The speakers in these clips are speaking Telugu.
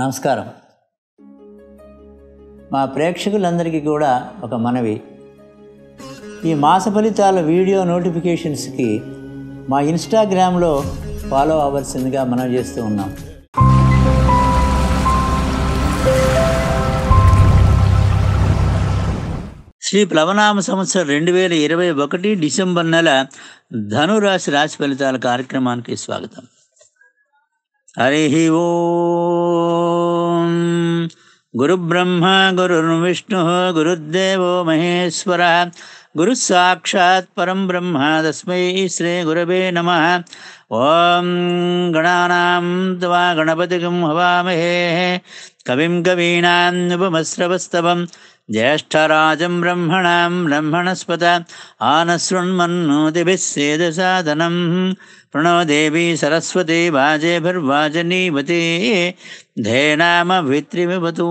నమస్కారం మా ప్రేక్షకులందరికీ కూడా ఒక మనవి ఈ మాస ఫలితాల వీడియో నోటిఫికేషన్స్కి మా ఇన్స్టాగ్రామ్లో ఫాలో అవ్వాల్సిందిగా మనం చేస్తూ ఉన్నాం శ్రీ ప్లవనామ సంవత్సరం రెండు వేల ఇరవై ఒకటి డిసెంబర్ నెల ధనురాశి రాశి ఫలితాల కార్యక్రమానికి స్వాగతం हरिः ओ गुरुब्रह्मा गुरुर्विष्णुः गुरुर्देवो महेश्वरः परं ब्रह्म तस्मै श्री गुरवे नमः ॐ गणानां त्वा गणपतिकं हवामहे कविं कवीनानुपमस्रवस्तवम् ज्येष्ठराजं ब्रह्मणां ब्रह्मणस्पद आनशृण्मन्नोतिभिः सेदसादनं प्रणो देवी सरस्वती वाजेभिर्वाजनीवती धेनामभित्रिविवतु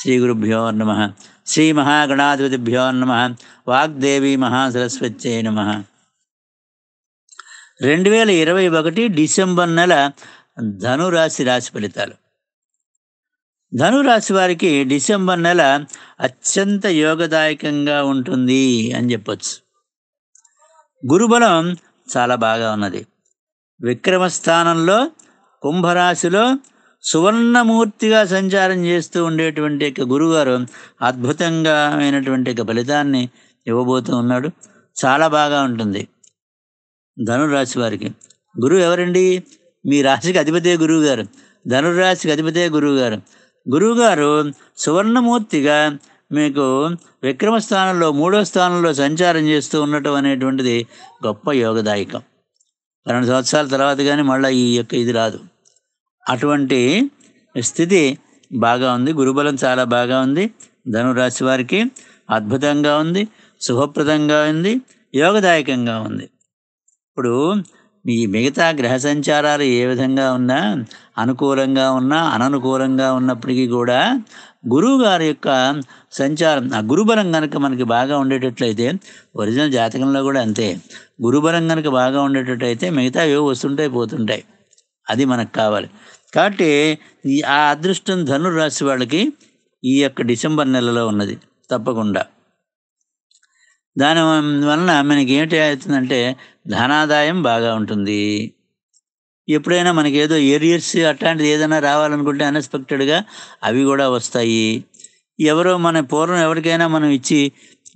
श्रीगुरुभ्यो नमः श्रीमहागणाधिपतिभ्यो नमः వాగ్దేవి మహాసరస్వత్యై నమ రెండు వేల ఇరవై ఒకటి డిసెంబర్ నెల ధనురాశి రాశి ఫలితాలు ధనురాశి వారికి డిసెంబర్ నెల అత్యంత యోగదాయకంగా ఉంటుంది అని చెప్పొచ్చు గురుబలం చాలా బాగా ఉన్నది విక్రమ స్థానంలో కుంభరాశిలో సువర్ణమూర్తిగా సంచారం చేస్తూ ఉండేటువంటి యొక్క గురుగారు అద్భుతంగా అయినటువంటి యొక్క ఫలితాన్ని ఇవ్వబోతూ ఉన్నాడు చాలా బాగా ఉంటుంది ధనురాశి వారికి గురువు ఎవరండి మీ రాశికి అధిపతే గురువు గారు ధనురాశికి అధిపతే గురువు గారు గురువుగారు సువర్ణమూర్తిగా మీకు విక్రమ స్థానంలో మూడో స్థానంలో సంచారం చేస్తూ ఉండటం అనేటువంటిది గొప్ప యోగదాయకం పన్నెండు సంవత్సరాల తర్వాత కానీ మళ్ళీ ఈ యొక్క ఇది రాదు అటువంటి స్థితి బాగా ఉంది గురుబలం చాలా బాగా ఉంది ధనురాశి వారికి అద్భుతంగా ఉంది శుభప్రదంగా ఉంది యోగదాయకంగా ఉంది ఇప్పుడు మీ మిగతా గ్రహ సంచారాలు ఏ విధంగా ఉన్నా అనుకూలంగా ఉన్నా అననుకూలంగా ఉన్నప్పటికీ కూడా గురువు గారి యొక్క సంచారం ఆ గురుబలం కనుక మనకి బాగా ఉండేటట్లయితే ఒరిజినల్ జాతకంలో కూడా అంతే గురుబలం కనుక బాగా ఉండేటట్లయితే మిగతా ఏవో వస్తుంటాయి పోతుంటాయి అది మనకు కావాలి కాబట్టి ఆ అదృష్టం ధనుర్రాశి వాళ్ళకి ఈ యొక్క డిసెంబర్ నెలలో ఉన్నది తప్పకుండా దాని వలన మనకి ఏమిటి అవుతుందంటే ధనాదాయం బాగా ఉంటుంది ఎప్పుడైనా మనకి ఏదో ఏరియర్స్ అట్లాంటిది ఏదైనా రావాలనుకుంటే అన్ఎక్స్పెక్టెడ్గా అవి కూడా వస్తాయి ఎవరో మన పూర్వం ఎవరికైనా మనం ఇచ్చి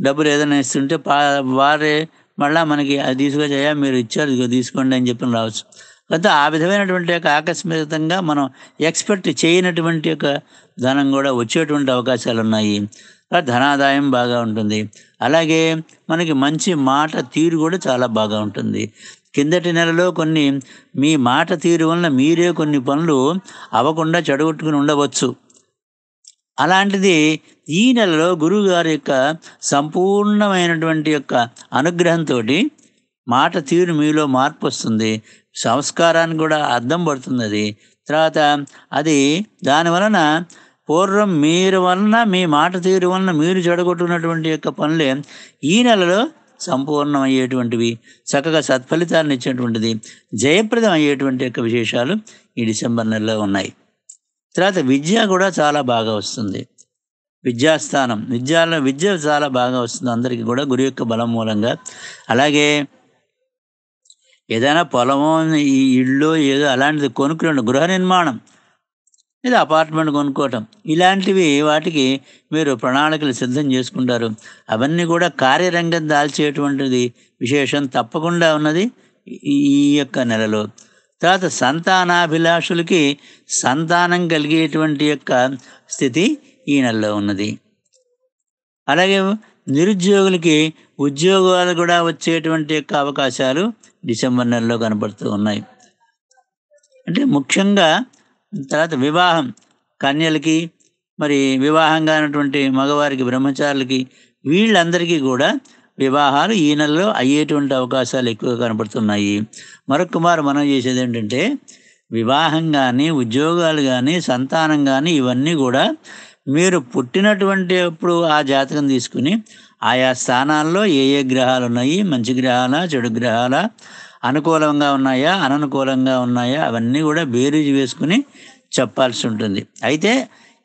డబ్బులు ఏదైనా ఇస్తుంటే పా వారే మళ్ళీ మనకి అది తీసుకొచ్చాయా మీరు ఇచ్చారు ఇదిగో తీసుకోండి అని చెప్పి రావచ్చు కాకపోతే ఆ విధమైనటువంటి యొక్క ఆకస్మికంగా మనం ఎక్స్పెక్ట్ చేయనటువంటి యొక్క ధనం కూడా వచ్చేటువంటి అవకాశాలు ఉన్నాయి ధనాదాయం బాగా ఉంటుంది అలాగే మనకి మంచి మాట తీరు కూడా చాలా బాగా ఉంటుంది కిందటి నెలలో కొన్ని మీ మాట తీరు వలన మీరే కొన్ని పనులు అవ్వకుండా చెడగొట్టుకుని ఉండవచ్చు అలాంటిది ఈ నెలలో గురువుగారి యొక్క సంపూర్ణమైనటువంటి యొక్క అనుగ్రహంతో మాట తీరు మీలో మార్పు వస్తుంది సంస్కారానికి కూడా అర్థం పడుతుంది అది తర్వాత అది దాని వలన పూర్వం మీరు వలన మీ మాట తీరు వలన మీరు చెడగొట్టుకున్నటువంటి యొక్క పనులే ఈ నెలలో సంపూర్ణం అయ్యేటువంటివి చక్కగా సత్ఫలితాలను ఇచ్చేటువంటిది జయప్రదం అయ్యేటువంటి యొక్క విశేషాలు ఈ డిసెంబర్ నెలలో ఉన్నాయి తర్వాత విద్య కూడా చాలా బాగా వస్తుంది విద్యాస్థానం విద్యాలో విద్య చాలా బాగా వస్తుంది అందరికీ కూడా గురి యొక్క బలం మూలంగా అలాగే ఏదైనా పొలము ఈ ఇళ్ళు ఏదో అలాంటిది కొనుక్కునే గృహ నిర్మాణం లేదా అపార్ట్మెంట్ కొనుక్కోవటం ఇలాంటివి వాటికి మీరు ప్రణాళికలు సిద్ధం చేసుకుంటారు అవన్నీ కూడా కార్యరంగం దాల్చేటువంటిది విశేషం తప్పకుండా ఉన్నది ఈ యొక్క నెలలో తర్వాత సంతానాభిలాషులకి సంతానం కలిగేటువంటి యొక్క స్థితి ఈ నెలలో ఉన్నది అలాగే నిరుద్యోగులకి ఉద్యోగాలు కూడా వచ్చేటువంటి యొక్క అవకాశాలు డిసెంబర్ నెలలో కనబడుతూ ఉన్నాయి అంటే ముఖ్యంగా తర్వాత వివాహం కన్యలకి మరి వివాహంగా ఉన్నటువంటి మగవారికి బ్రహ్మచారులకి వీళ్ళందరికీ కూడా వివాహాలు ఈ నెలలో అయ్యేటువంటి అవకాశాలు ఎక్కువగా కనపడుతున్నాయి మరొక మారు మనం చేసేది ఏంటంటే వివాహం కానీ ఉద్యోగాలు కానీ సంతానం కానీ ఇవన్నీ కూడా మీరు పుట్టినటువంటి అప్పుడు ఆ జాతకం తీసుకుని ఆయా స్థానాల్లో ఏ ఏ గ్రహాలు ఉన్నాయి మంచి గ్రహాల చెడు గ్రహాల అనుకూలంగా ఉన్నాయా అననుకూలంగా ఉన్నాయా అవన్నీ కూడా బేరీజు వేసుకుని చెప్పాల్సి ఉంటుంది అయితే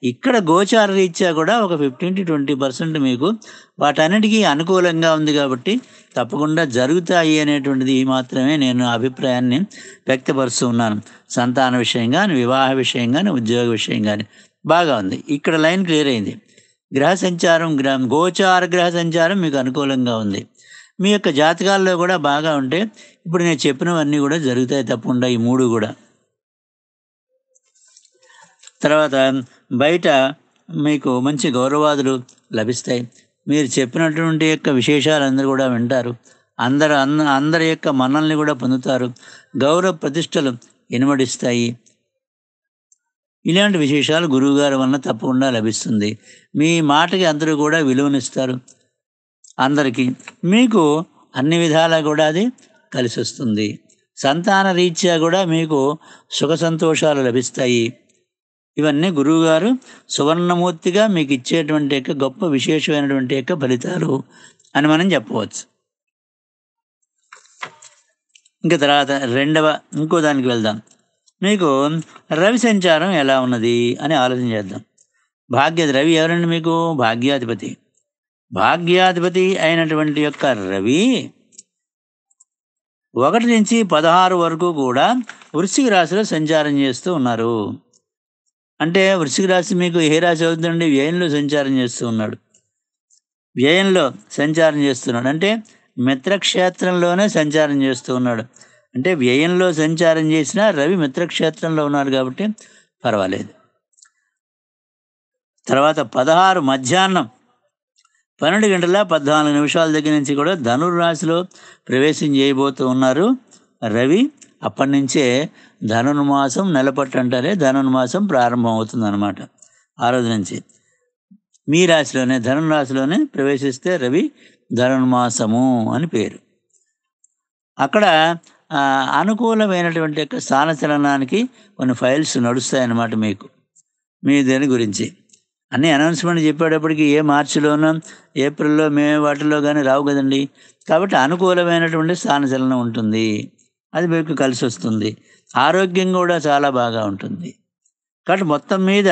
ఇక్కడ గోచార రీత్యా కూడా ఒక ఫిఫ్టీన్ టు ట్వంటీ పర్సెంట్ మీకు వాటన్నిటికీ అనుకూలంగా ఉంది కాబట్టి తప్పకుండా జరుగుతాయి అనేటువంటిది మాత్రమే నేను అభిప్రాయాన్ని వ్యక్తపరుస్తూ ఉన్నాను సంతాన విషయం కానీ వివాహ విషయం కానీ ఉద్యోగ విషయం కానీ బాగా ఉంది ఇక్కడ లైన్ క్లియర్ అయింది గ్రహ సంచారం గ్రహ గోచార గ్రహ సంచారం మీకు అనుకూలంగా ఉంది మీ యొక్క జాతకాల్లో కూడా బాగా ఉంటే ఇప్పుడు నేను చెప్పినవన్నీ కూడా జరుగుతాయి తప్పకుండా ఈ మూడు కూడా తర్వాత బయట మీకు మంచి గౌరవాదులు లభిస్తాయి మీరు చెప్పినటువంటి యొక్క విశేషాలు అందరూ కూడా వింటారు అందరు అంద అందరి యొక్క మనల్ని కూడా పొందుతారు గౌరవ ప్రతిష్టలు ఇనుమడిస్తాయి ఇలాంటి విశేషాలు గురువుగారి వలన తప్పకుండా లభిస్తుంది మీ మాటకి అందరూ కూడా విలువనిస్తారు అందరికీ మీకు అన్ని విధాలా కూడా అది కలిసి వస్తుంది సంతాన రీత్యా కూడా మీకు సుఖ సంతోషాలు లభిస్తాయి ఇవన్నీ గురువుగారు సువర్ణమూర్తిగా మీకు ఇచ్చేటువంటి యొక్క గొప్ప విశేషమైనటువంటి యొక్క ఫలితాలు అని మనం చెప్పవచ్చు ఇంకా తర్వాత రెండవ ఇంకో దానికి వెళ్దాం మీకు రవి సంచారం ఎలా ఉన్నది అని ఆలోచన చేద్దాం భాగ్య రవి ఎవరండి మీకు భాగ్యాధిపతి భాగ్యాధిపతి అయినటువంటి యొక్క రవి ఒకటి నుంచి పదహారు వరకు కూడా వృశ్చిక రాశిలో సంచారం చేస్తూ ఉన్నారు అంటే వృషిక రాశి మీకు ఏ రాశి అవుతుందండి వ్యయంలో సంచారం చేస్తూ ఉన్నాడు వ్యయంలో సంచారం చేస్తున్నాడు అంటే మిత్రక్షేత్రంలోనే సంచారం చేస్తూ ఉన్నాడు అంటే వ్యయంలో సంచారం చేసినా రవి మిత్రక్షేత్రంలో ఉన్నాడు కాబట్టి పర్వాలేదు తర్వాత పదహారు మధ్యాహ్నం పన్నెండు గంటల పద్నాలుగు నిమిషాల దగ్గర నుంచి కూడా ధనుర్రాశిలో ప్రవేశం చేయబోతూ ఉన్నారు రవి అప్పటి నుంచే ధనుర్మాసం నెలపట్టు అంటారే ధనుర్మాసం ప్రారంభం అవుతుంది అనమాట ఆ రోజు నుంచి మీ రాశిలోనే ధనుర్రాశిలోనే ప్రవేశిస్తే రవి ధనుర్మాసము అని పేరు అక్కడ అనుకూలమైనటువంటి యొక్క స్థానచలనానికి కొన్ని ఫైల్స్ నడుస్తాయన్నమాట మీకు మీ దేని గురించి అన్ని అనౌన్స్మెంట్ చెప్పేటప్పటికి ఏ మార్చిలోనో ఏప్రిల్లో మే వాటిలో కానీ రావు కదండి కాబట్టి అనుకూలమైనటువంటి స్థానచలనం ఉంటుంది అది మీకు కలిసి వస్తుంది ఆరోగ్యం కూడా చాలా బాగా ఉంటుంది కాబట్టి మొత్తం మీద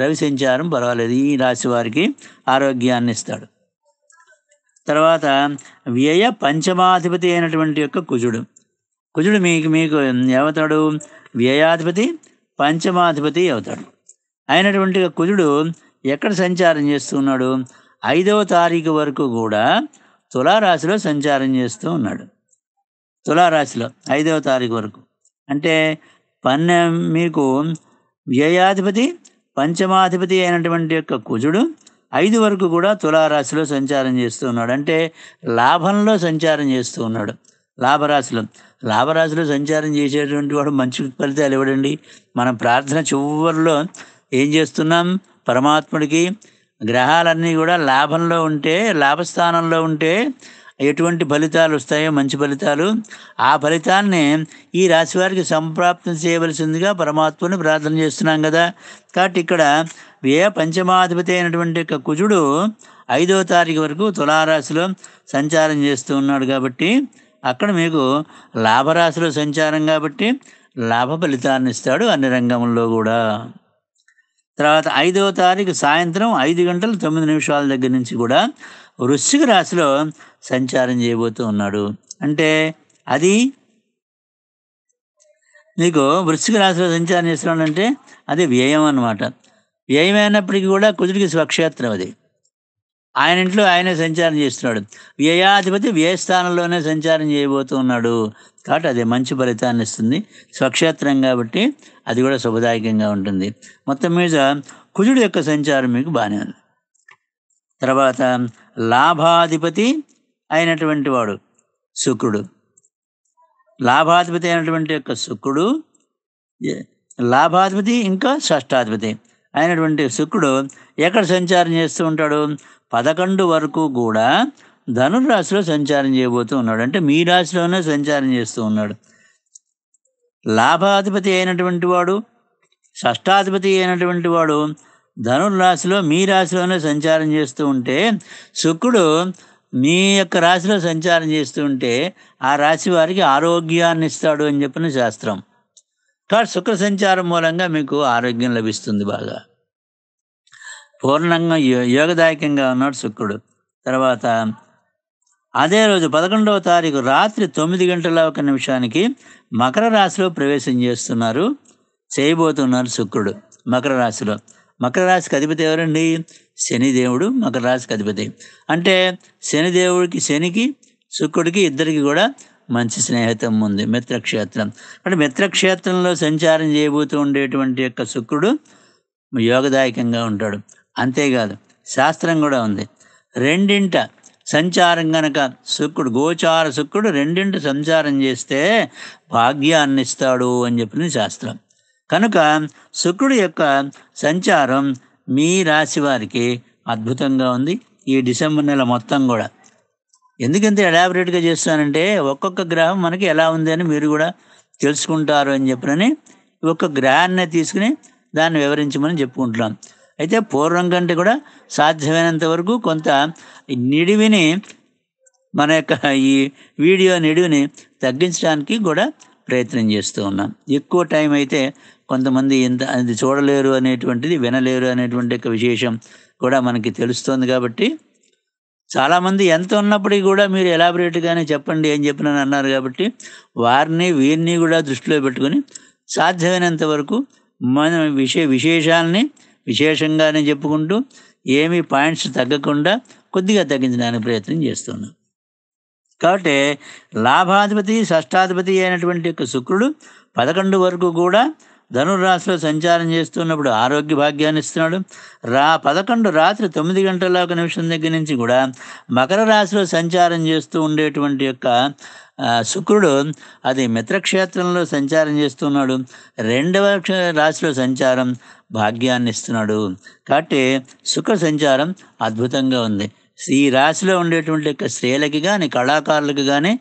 రవి సంచారం పర్వాలేదు ఈ రాశి వారికి ఆరోగ్యాన్ని ఇస్తాడు తర్వాత వ్యయ పంచమాధిపతి అయినటువంటి యొక్క కుజుడు కుజుడు మీకు మీకు ఏమవుతాడు వ్యయాధిపతి పంచమాధిపతి అవుతాడు అయినటువంటి కుజుడు ఎక్కడ సంచారం చేస్తున్నాడు ఐదవ తారీఖు వరకు కూడా తులారాశిలో సంచారం చేస్తూ ఉన్నాడు తులారాశిలో ఐదవ తారీఖు వరకు అంటే పన్నె మీకు వ్యయాధిపతి పంచమాధిపతి అయినటువంటి యొక్క కుజుడు ఐదు వరకు కూడా తులారాశిలో సంచారం చేస్తూ ఉన్నాడు అంటే లాభంలో సంచారం చేస్తూ ఉన్నాడు లాభరాశిలో లాభరాశిలో సంచారం చేసేటువంటి వాడు మంచి ఫలితాలు ఇవ్వడండి మనం ప్రార్థన చివరిలో ఏం చేస్తున్నాం పరమాత్ముడికి గ్రహాలన్నీ కూడా లాభంలో ఉంటే లాభస్థానంలో ఉంటే ఎటువంటి ఫలితాలు వస్తాయో మంచి ఫలితాలు ఆ ఫలితాన్ని ఈ రాశి వారికి సంప్రాప్తం చేయవలసిందిగా పరమాత్మను ప్రార్థన చేస్తున్నాం కదా కాబట్టి ఇక్కడ ఏ పంచమాధిపతి అయినటువంటి యొక్క కుజుడు ఐదో తారీఖు వరకు తులారాశిలో సంచారం చేస్తూ ఉన్నాడు కాబట్టి అక్కడ మీకు లాభరాశిలో సంచారం కాబట్టి లాభ ఫలితాన్ని ఇస్తాడు అన్ని రంగంలో కూడా తర్వాత ఐదవ తారీఖు సాయంత్రం ఐదు గంటల తొమ్మిది నిమిషాల దగ్గర నుంచి కూడా వృశ్చిక రాశిలో సంచారం చేయబోతూ ఉన్నాడు అంటే అది నీకు వృశ్చిక రాశిలో సంచారం చేస్తున్నాడు అంటే అది వ్యయం అనమాట వ్యయమైనప్పటికీ కూడా కుదుడికి స్వక్షేత్రం అది ఆయన ఇంట్లో ఆయనే సంచారం చేస్తున్నాడు వ్యయాధిపతి వ్యయస్థానంలోనే సంచారం చేయబోతూ ఉన్నాడు కాబట్టి అది మంచి ఫలితాన్ని ఇస్తుంది స్వక్షేత్రం కాబట్టి అది కూడా శుభదాయకంగా ఉంటుంది మొత్తం మీద కుజుడు యొక్క సంచారం మీకు బాగానే ఉంది తర్వాత లాభాధిపతి అయినటువంటి వాడు శుక్రుడు లాభాధిపతి అయినటువంటి యొక్క శుక్రుడు లాభాధిపతి ఇంకా షష్టాధిపతి అయినటువంటి శుక్రుడు ఎక్కడ సంచారం చేస్తూ ఉంటాడు పదకొండు వరకు కూడా ధనుర్రాశిలో సంచారం చేయబోతూ ఉన్నాడు అంటే మీ రాశిలోనే సంచారం చేస్తూ ఉన్నాడు లాభాధిపతి అయినటువంటి వాడు షష్టాధిపతి అయినటువంటి వాడు ధనుర్రాశిలో మీ రాశిలోనే సంచారం చేస్తూ ఉంటే శుక్రుడు మీ యొక్క రాశిలో సంచారం చేస్తూ ఉంటే ఆ రాశి వారికి ఆరోగ్యాన్ని ఇస్తాడు అని చెప్పిన శాస్త్రం కాబట్టి శుక్ర సంచారం మూలంగా మీకు ఆరోగ్యం లభిస్తుంది బాగా పూర్ణంగా యోగదాయకంగా ఉన్నాడు శుక్రుడు తర్వాత అదే రోజు పదకొండవ తారీఖు రాత్రి తొమ్మిది గంటల ఒక నిమిషానికి మకర రాశిలో ప్రవేశం చేస్తున్నారు చేయబోతున్నారు శుక్రుడు మకర రాశిలో మకర రాశికి అధిపతి ఎవరండి శనిదేవుడు మకర రాశికి అధిపతి అంటే శనిదేవుడికి శనికి శుక్రుడికి ఇద్దరికి కూడా మంచి స్నేహితం ఉంది మిత్రక్షేత్రం అంటే మిత్రక్షేత్రంలో సంచారం చేయబోతూ ఉండేటువంటి యొక్క శుక్రుడు యోగదాయకంగా ఉంటాడు అంతేకాదు శాస్త్రం కూడా ఉంది రెండింట సంచారం గనక శుక్రుడు గోచార శుక్రుడు రెండింటి సంచారం చేస్తే భాగ్యాన్ని ఇస్తాడు అని చెప్పిన శాస్త్రం కనుక శుక్రుడు యొక్క సంచారం మీ రాశి వారికి అద్భుతంగా ఉంది ఈ డిసెంబర్ నెల మొత్తం కూడా ఎందుకంత ఎలాబరేట్గా చేస్తానంటే ఒక్కొక్క గ్రహం మనకి ఎలా ఉంది అని మీరు కూడా తెలుసుకుంటారు అని చెప్పినని ఒక గ్రహాన్ని తీసుకుని దాన్ని వివరించమని చెప్పుకుంటున్నాం అయితే పూర్వం కంటే కూడా సాధ్యమైనంత వరకు కొంత నిడివిని మన యొక్క ఈ వీడియో నిడివిని తగ్గించడానికి కూడా ప్రయత్నం చేస్తూ ఉన్నాం ఎక్కువ టైం అయితే కొంతమంది ఇంత అది చూడలేరు అనేటువంటిది వినలేరు అనేటువంటి యొక్క విశేషం కూడా మనకి తెలుస్తుంది కాబట్టి చాలామంది ఎంత ఉన్నప్పటికీ కూడా మీరు ఎలాబరేట్గానే చెప్పండి ఏం చెప్పినని అన్నారు కాబట్టి వారిని వీరిని కూడా దృష్టిలో పెట్టుకొని సాధ్యమైనంత వరకు మన విషయ విశేషాలని విశేషంగా నేను చెప్పుకుంటూ ఏమీ పాయింట్స్ తగ్గకుండా కొద్దిగా తగ్గించడానికి ప్రయత్నం చేస్తున్నాను కాబట్టి లాభాధిపతి షష్టాధిపతి అయినటువంటి యొక్క శుక్రుడు పదకొండు వరకు కూడా ధనుర్రాశిలో సంచారం చేస్తున్నప్పుడు ఆరోగ్య భాగ్యాన్ని ఇస్తున్నాడు రా పదకొండు రాత్రి తొమ్మిది గంటల ఒక నిమిషం దగ్గర నుంచి కూడా మకర రాశిలో సంచారం చేస్తూ ఉండేటువంటి యొక్క శుక్రుడు అది మిత్రక్షేత్రంలో సంచారం చేస్తున్నాడు రెండవ రాశిలో సంచారం భాగ్యాన్ని ఇస్తున్నాడు కాబట్టి సుఖ సంచారం అద్భుతంగా ఉంది ఈ రాశిలో ఉండేటువంటి యొక్క స్త్రీలకి కానీ కళాకారులకు కానీ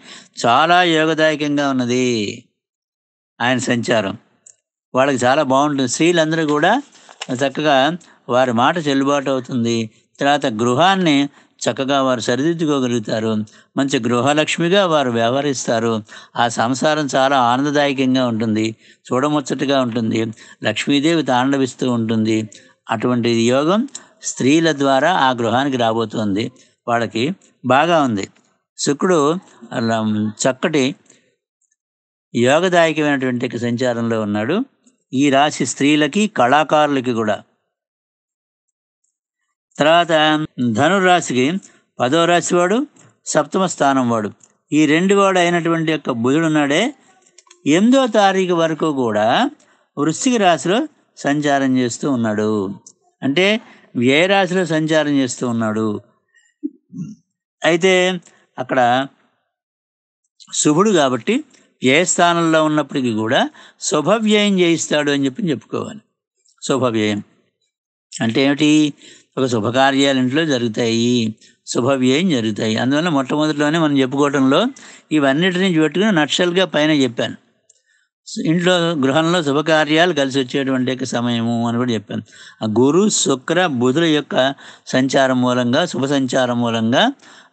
చాలా యోగదాయకంగా ఉన్నది ఆయన సంచారం వాళ్ళకి చాలా బాగుంటుంది స్త్రీలందరూ కూడా చక్కగా వారి మాట చెల్లుబాటు అవుతుంది తర్వాత గృహాన్ని చక్కగా వారు సరిదిద్దుకోగలుగుతారు మంచి గృహలక్ష్మిగా వారు వ్యవహరిస్తారు ఆ సంసారం చాలా ఆనందదాయకంగా ఉంటుంది చూడముచ్చటగా ఉంటుంది లక్ష్మీదేవి తాండవిస్తూ ఉంటుంది అటువంటి యోగం స్త్రీల ద్వారా ఆ గృహానికి రాబోతుంది వాళ్ళకి బాగా ఉంది శుక్రుడు చక్కటి యోగదాయకమైనటువంటి సంచారంలో ఉన్నాడు ఈ రాశి స్త్రీలకి కళాకారులకి కూడా తర్వాత ధనురాశికి పదో రాశి వాడు సప్తమ స్థానం వాడు ఈ రెండు వాడు అయినటువంటి యొక్క బుధుడున్నాడే ఎనిమిదో తారీఖు వరకు కూడా వృశ్చిక రాశిలో సంచారం చేస్తూ ఉన్నాడు అంటే వ్యయ రాశిలో సంచారం చేస్తూ ఉన్నాడు అయితే అక్కడ శుభుడు కాబట్టి వ్యయ స్థానంలో ఉన్నప్పటికీ కూడా శుభవ్యయం చేయిస్తాడు అని చెప్పి చెప్పుకోవాలి శుభవ్యయం అంటే ఏమిటి ఒక శుభకార్యాలు ఇంట్లో జరుగుతాయి శుభ వ్యయం జరుగుతాయి అందువల్ల మొట్టమొదటిలోనే మనం చెప్పుకోవటంలో ఇవన్నిటిని పెట్టుకుని నక్షల్గా పైన చెప్పాను ఇంట్లో గృహంలో శుభకార్యాలు కలిసి వచ్చేటువంటి యొక్క సమయము అని కూడా చెప్పాను ఆ గురు శుక్ర బుధుల యొక్క సంచారం మూలంగా శుభ సంచారం మూలంగా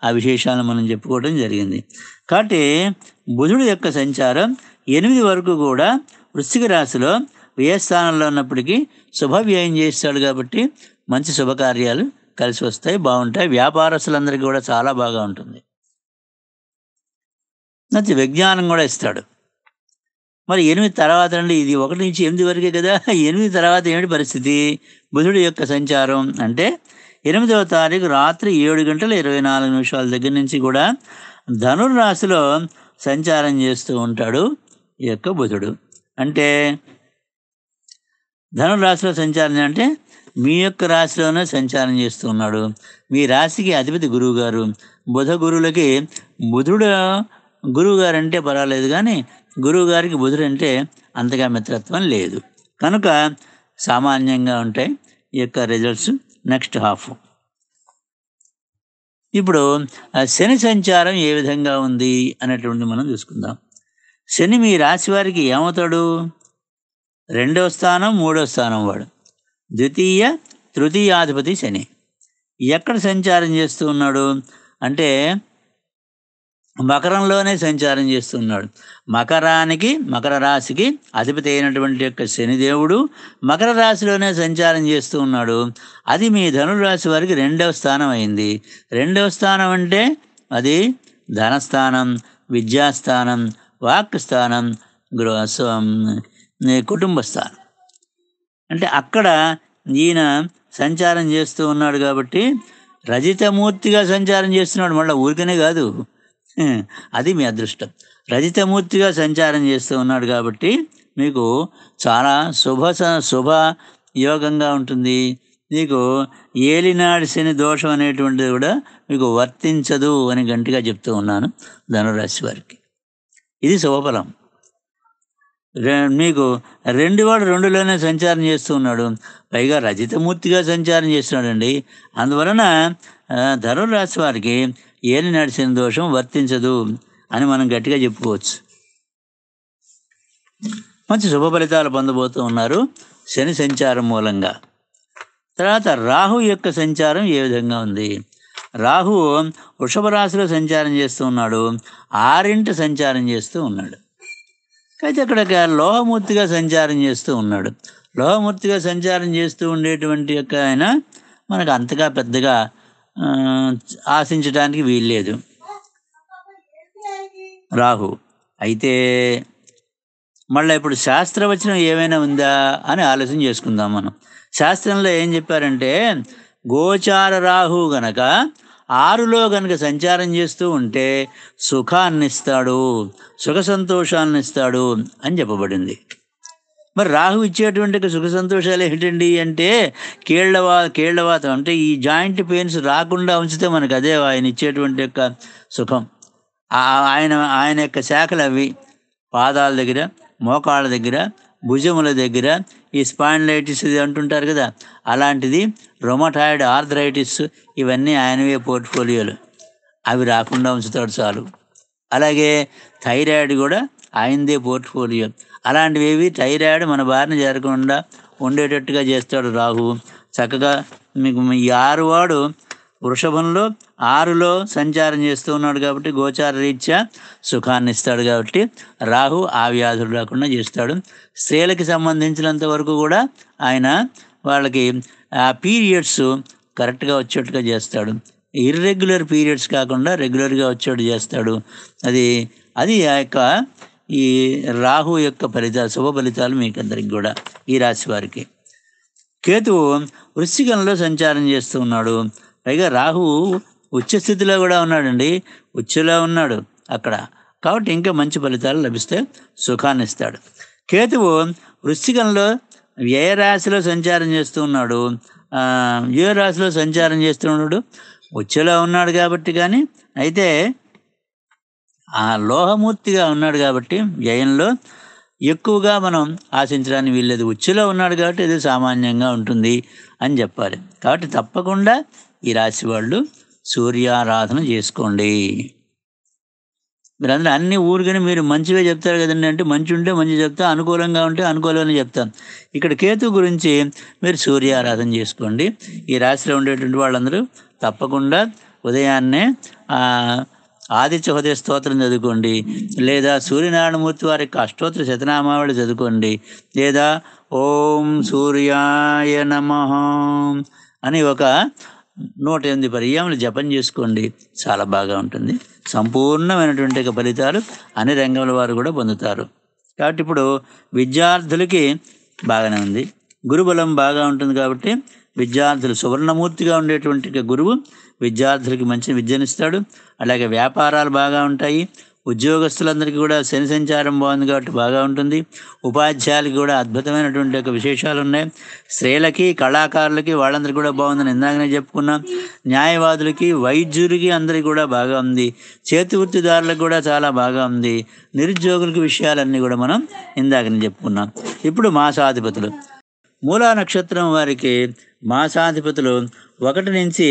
ఆ విశేషాలను మనం చెప్పుకోవడం జరిగింది కాబట్టి బుధుడు యొక్క సంచారం ఎనిమిది వరకు కూడా వృశ్చిక రాశిలో వ్యయస్థానంలో ఉన్నప్పటికీ శుభ వ్యయం చేస్తాడు కాబట్టి మంచి శుభకార్యాలు కలిసి వస్తాయి బాగుంటాయి వ్యాపారస్తులందరికీ కూడా చాలా బాగా ఉంటుంది మంచి విజ్ఞానం కూడా ఇస్తాడు మరి ఎనిమిది తర్వాత అండి ఇది ఒకటి నుంచి ఎనిమిది వరకే కదా ఎనిమిది తర్వాత ఏమిటి పరిస్థితి బుధుడు యొక్క సంచారం అంటే ఎనిమిదవ తారీఖు రాత్రి ఏడు గంటల ఇరవై నాలుగు నిమిషాల దగ్గర నుంచి కూడా ధనుర్రాశిలో సంచారం చేస్తూ ఉంటాడు ఈ యొక్క బుధుడు అంటే ధనుర్రాశిలో సంచారం అంటే మీ యొక్క రాశిలోనే సంచారం చేస్తున్నాడు మీ రాశికి అధిపతి గురువు గారు బుధ గురువులకి బుధుడు గురువు గారు అంటే పర్వాలేదు కానీ గురువు గారికి బుధుడు అంటే అంతగా మిత్రత్వం లేదు కనుక సామాన్యంగా ఉంటాయి ఈ యొక్క రిజల్ట్స్ నెక్స్ట్ హాఫ్ ఇప్పుడు శని సంచారం ఏ విధంగా ఉంది అనేటువంటి మనం చూసుకుందాం శని మీ రాశి వారికి ఏమవుతాడు రెండో స్థానం మూడో స్థానం వాడు ద్వితీయ తృతీయాధిపతి శని ఎక్కడ సంచారం చేస్తూ ఉన్నాడు అంటే మకరంలోనే సంచారం చేస్తున్నాడు మకరానికి మకర రాశికి అధిపతి అయినటువంటి యొక్క శనిదేవుడు మకర రాశిలోనే సంచారం చేస్తూ ఉన్నాడు అది మీ ధనురాశి వారికి రెండవ స్థానం అయింది రెండవ స్థానం అంటే అది ధనస్థానం విద్యాస్థానం వాక్స్థానం గృహస్వామి గృహ కుటుంబ స్థానం అంటే అక్కడ ఈయన సంచారం చేస్తూ ఉన్నాడు కాబట్టి రజితమూర్తిగా సంచారం చేస్తున్నాడు మళ్ళీ ఊరికనే కాదు అది మీ అదృష్టం రజితమూర్తిగా సంచారం చేస్తూ ఉన్నాడు కాబట్టి మీకు చాలా శుభ శుభ యోగంగా ఉంటుంది మీకు ఏలినాడి శని దోషం అనేటువంటిది కూడా మీకు వర్తించదు అని గంటిగా చెప్తూ ఉన్నాను ధనురాశి వారికి ఇది శుభఫలం మీకు రెండు వాడు రెండులోనే సంచారం చేస్తూ ఉన్నాడు పైగా రజితమూర్తిగా సంచారం చేస్తున్నాడండి అందువలన రాశి వారికి ఏది నడిచిన దోషం వర్తించదు అని మనం గట్టిగా చెప్పుకోవచ్చు మంచి శుభ ఫలితాలు పొందబోతూ ఉన్నారు శని సంచారం మూలంగా తర్వాత రాహు యొక్క సంచారం ఏ విధంగా ఉంది రాహు వృషభ రాశిలో సంచారం చేస్తూ ఉన్నాడు ఆరింటి సంచారం చేస్తూ ఉన్నాడు అయితే అక్కడ లోహమూర్తిగా సంచారం చేస్తూ ఉన్నాడు లోహమూర్తిగా సంచారం చేస్తూ ఉండేటువంటి యొక్క ఆయన మనకు అంతగా పెద్దగా ఆశించడానికి వీల్లేదు రాహు అయితే మళ్ళీ ఇప్పుడు శాస్త్రవచనం ఏమైనా ఉందా అని ఆలోచన చేసుకుందాం మనం శాస్త్రంలో ఏం చెప్పారంటే గోచార రాహు గనక ఆరులో కనుక సంచారం చేస్తూ ఉంటే సుఖాన్ని ఇస్తాడు సుఖ సంతోషాన్ని ఇస్తాడు అని చెప్పబడింది మరి రాహు ఇచ్చేటువంటి సుఖ సంతోషాలు ఏంటండి అంటే కీళ్ళవా కీళ్ళవాతం అంటే ఈ జాయింట్ పెయిన్స్ రాకుండా ఉంచితే మనకు అదే ఆయన ఇచ్చేటువంటి యొక్క సుఖం ఆయన ఆయన యొక్క శాఖలు అవి పాదాల దగ్గర మోకాళ్ళ దగ్గర భుజముల దగ్గర ఈ స్పాండ్లైటిస్ అంటుంటారు కదా అలాంటిది రొమటాయిడ్ ఆర్థరైటిస్ ఇవన్నీ ఆయనవే పోర్ట్ఫోలియోలు అవి రాకుండా ఉంచుతాడు చాలు అలాగే థైరాయిడ్ కూడా ఆయనదే పోర్ట్ఫోలియో అలాంటివి ఏవి థైరాయిడ్ మన బారిన జరగకుండా ఉండేటట్టుగా చేస్తాడు రాహు చక్కగా మీకు ఈ ఆరు వాడు వృషభంలో ఆరులో సంచారం చేస్తూ ఉన్నాడు కాబట్టి గోచార రీత్యా సుఖాన్ని ఇస్తాడు కాబట్టి రాహు ఆ వ్యాధులు రాకుండా చేస్తాడు స్త్రీలకి సంబంధించినంత వరకు కూడా ఆయన వాళ్ళకి ఆ పీరియడ్స్ కరెక్ట్గా వచ్చేట్టుగా చేస్తాడు ఇర్రెగ్యులర్ పీరియడ్స్ కాకుండా రెగ్యులర్గా వచ్చేట్టు చేస్తాడు అది అది ఆ యొక్క ఈ రాహు యొక్క ఫలితాలు శుభ ఫలితాలు మీకందరికి కూడా ఈ రాశి వారికి కేతువు వృశ్చికంలో సంచారం చేస్తూ ఉన్నాడు పైగా రాహువు ఉచ్చ స్థితిలో కూడా ఉన్నాడండి ఉచ్చలో ఉన్నాడు అక్కడ కాబట్టి ఇంకా మంచి ఫలితాలు లభిస్తే సుఖాన్ని ఇస్తాడు కేతువు వృశ్చికంలో ఏ రాశిలో సంచారం చేస్తూ ఉన్నాడు ఏ రాశిలో సంచారం చేస్తూ ఉన్నాడు ఉచ్చలో ఉన్నాడు కాబట్టి కానీ అయితే ఆ లోహమూర్తిగా ఉన్నాడు కాబట్టి వ్యయంలో ఎక్కువగా మనం ఆశించడానికి వీల్లేదు ఉచ్చులో ఉన్నాడు కాబట్టి ఇది సామాన్యంగా ఉంటుంది అని చెప్పాలి కాబట్టి తప్పకుండా ఈ రాశి వాళ్ళు సూర్యారాధన చేసుకోండి మీరందరూ అన్ని ఊరికని మీరు మంచివే చెప్తారు కదండి అంటే మంచి ఉంటే మంచి చెప్తా అనుకూలంగా ఉంటే అనుకూలంగా చెప్తాం ఇక్కడ కేతు గురించి మీరు సూర్యారాధన చేసుకోండి ఈ రాశిలో ఉండేటువంటి వాళ్ళందరూ తప్పకుండా ఉదయాన్నే ఆదిత్య హృదయ స్తోత్రం చదువుకోండి లేదా సూర్యనారాయణమూర్తి వారి అష్టోత్తర శతనామావళి చదువుకోండి లేదా ఓం సూర్యాయ నమ అని ఒక నూట ఎనిమిది పర్యాములు జపం చేసుకోండి చాలా బాగా ఉంటుంది సంపూర్ణమైనటువంటి ఫలితాలు అన్ని రంగంలో వారు కూడా పొందుతారు కాబట్టి ఇప్పుడు విద్యార్థులకి బాగానే ఉంది గురుబలం బాగా ఉంటుంది కాబట్టి విద్యార్థులు సువర్ణమూర్తిగా ఉండేటువంటి గురువు విద్యార్థులకి మంచి విద్యనిస్తాడు అలాగే వ్యాపారాలు బాగా ఉంటాయి ఉద్యోగస్తులందరికీ కూడా శని సంచారం బాగుంది కాబట్టి బాగా ఉంటుంది ఉపాధ్యాయులకి కూడా అద్భుతమైనటువంటి ఒక విశేషాలు ఉన్నాయి స్త్రీలకి కళాకారులకి వాళ్ళందరికీ కూడా బాగుందని ఇందాకనే చెప్పుకున్నాం న్యాయవాదులకి వైద్యులకి అందరికీ కూడా బాగా ఉంది చేతి వృత్తిదారులకు కూడా చాలా బాగా ఉంది నిరుద్యోగులకి విషయాలన్నీ కూడా మనం ఇందాకనే చెప్పుకున్నాం ఇప్పుడు మాసాధిపతులు మూలా నక్షత్రం వారికి మాసాధిపతులు ఒకటి నుంచి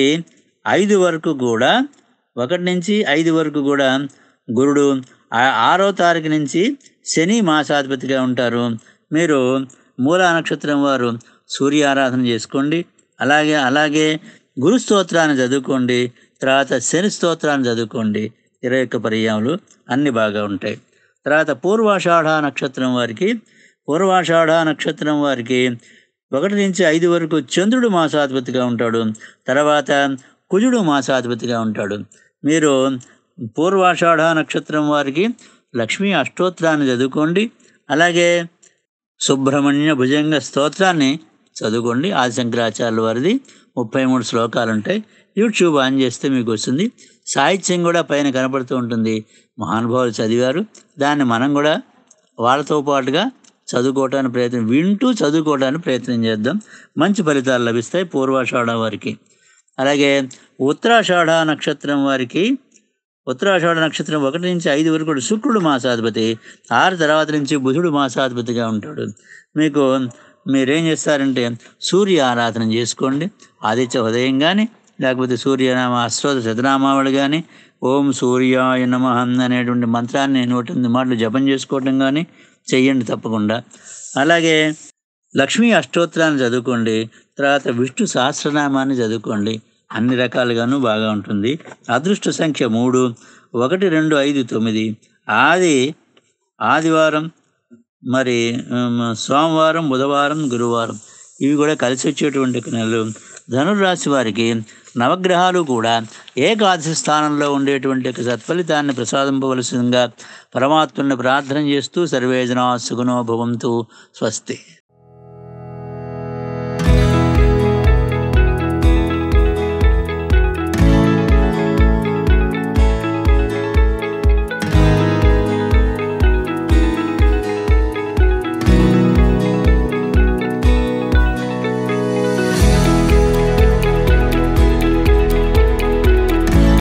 ఐదు వరకు కూడా ఒకటి నుంచి ఐదు వరకు కూడా గురుడు ఆరో తారీఖు నుంచి శని మాసాధిపతిగా ఉంటారు మీరు మూలా నక్షత్రం వారు సూర్య ఆరాధన చేసుకోండి అలాగే అలాగే గురు స్తోత్రాన్ని చదువుకోండి తర్వాత శని స్తోత్రాన్ని చదువుకోండి ఇరవై ఒక్క పర్యాములు అన్నీ బాగా ఉంటాయి తర్వాత పూర్వాషాఢ నక్షత్రం వారికి పూర్వాషాఢ నక్షత్రం వారికి ఒకటి నుంచి ఐదు వరకు చంద్రుడు మాసాధిపతిగా ఉంటాడు తర్వాత కుజుడు మాసాధిపతిగా ఉంటాడు మీరు పూర్వాషాఢ నక్షత్రం వారికి లక్ష్మీ అష్టోత్రాన్ని చదువుకోండి అలాగే సుబ్రహ్మణ్య భుజంగ స్తోత్రాన్ని చదువుకోండి ఆది శంకరాచార్యుల వారిది ముప్పై మూడు శ్లోకాలు ఉంటాయి యూట్యూబ్ ఆన్ చేస్తే మీకు వస్తుంది సాహిత్యం కూడా పైన కనపడుతూ ఉంటుంది మహానుభావులు చదివారు దాన్ని మనం కూడా వాళ్ళతో పాటుగా చదువుకోవటానికి ప్రయత్నం వింటూ చదువుకోవడానికి ప్రయత్నం చేద్దాం మంచి ఫలితాలు లభిస్తాయి పూర్వాషాఢ వారికి అలాగే ఉత్తరాషాఢ నక్షత్రం వారికి ఉత్తరాషాఢ నక్షత్రం ఒకటి నుంచి ఐదు వరకు శుక్రుడు మాసాధిపతి ఆరు తర్వాత నుంచి బుధుడు మాసాధిపతిగా ఉంటాడు మీకు మీరేం చేస్తారంటే సూర్య ఆరాధన చేసుకోండి ఆదిత్య ఉదయం కానీ లేకపోతే సూర్యనామ అశ్వత శతనామావళి కానీ ఓం సూర్యాయ నమ అనేటువంటి మంత్రాన్ని నూటెనిమిది మాటలు జపం చేసుకోవటం కానీ చెయ్యండి తప్పకుండా అలాగే లక్ష్మీ అష్టోత్తరాన్ని చదువుకోండి తర్వాత విష్ణు సహస్రనామాన్ని చదువుకోండి అన్ని రకాలుగాను బాగా ఉంటుంది అదృష్ట సంఖ్య మూడు ఒకటి రెండు ఐదు తొమ్మిది ఆది ఆదివారం మరి సోమవారం బుధవారం గురువారం ఇవి కూడా కలిసి వచ్చేటువంటి నెలలు ధనుర్రాశి వారికి నవగ్రహాలు కూడా ఏకాదశి స్థానంలో ఉండేటువంటి సత్ఫలితాన్ని ప్రసాదింపవలసిందిగా పరమాత్మని ప్రార్థన చేస్తూ సర్వేజనా సుగుణో భవంతు స్వస్తి